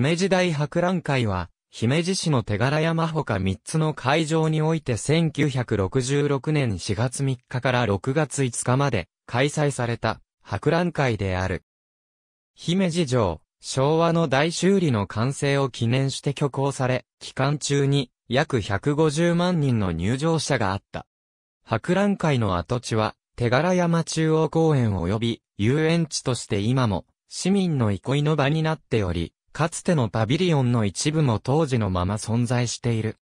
姫路大博覧会は、姫路市の手柄山ほか3つの会場において1966年4月3日から6月5日まで開催された博覧会である。姫路城、昭和の大修理の完成を記念して挙行され、期間中に約150万人の入場者があった。博覧会の跡地は、手柄山中央公園及び遊園地として今も市民の憩いの場になっており、かつてのパビリオンの一部も当時のまま存在している。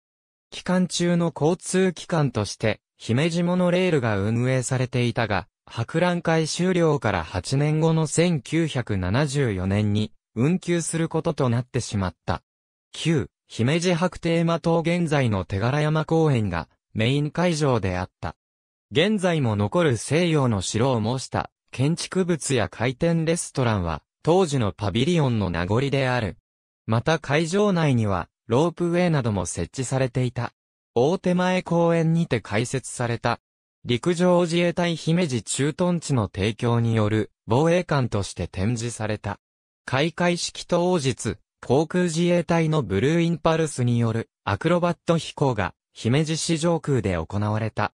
期間中の交通機関として、姫路モノレールが運営されていたが、博覧会終了から8年後の1974年に、運休することとなってしまった。旧、姫路テーマ島現在の手柄山公園が、メイン会場であった。現在も残る西洋の城を模した、建築物や回転レストランは、当時のパビリオンの名残である。また会場内には、ロープウェイなども設置されていた。大手前公園にて開設された。陸上自衛隊姫路駐屯地の提供による防衛艦として展示された。開会式当日、航空自衛隊のブルーインパルスによるアクロバット飛行が姫路市上空で行われた。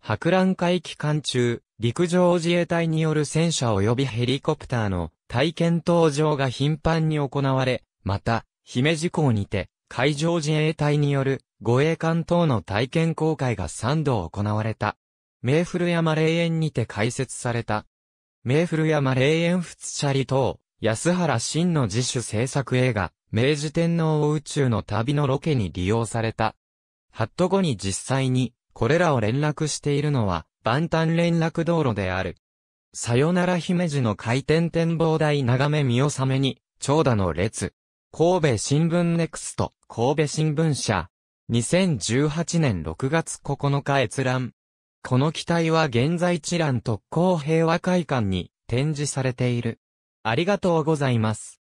博覧会期間中、陸上自衛隊による戦車及びヘリコプターの体験搭乗が頻繁に行われ、また、姫路港にて、海上自衛隊による護衛艦等の体験公開が3度行われた。メーフル山霊園にて開設された。メーフル山霊園仏チャ等、安原真の自主制作映画、明治天皇を宇宙の旅のロケに利用された。ハット後に実際に、これらを連絡しているのは、万端連絡道路である。さよなら姫路の回転展望台眺め見納めに、長蛇の列。神戸新聞ネクスト、神戸新聞社。2018年6月9日閲覧。この機体は現在知覧特攻平和会館に展示されている。ありがとうございます。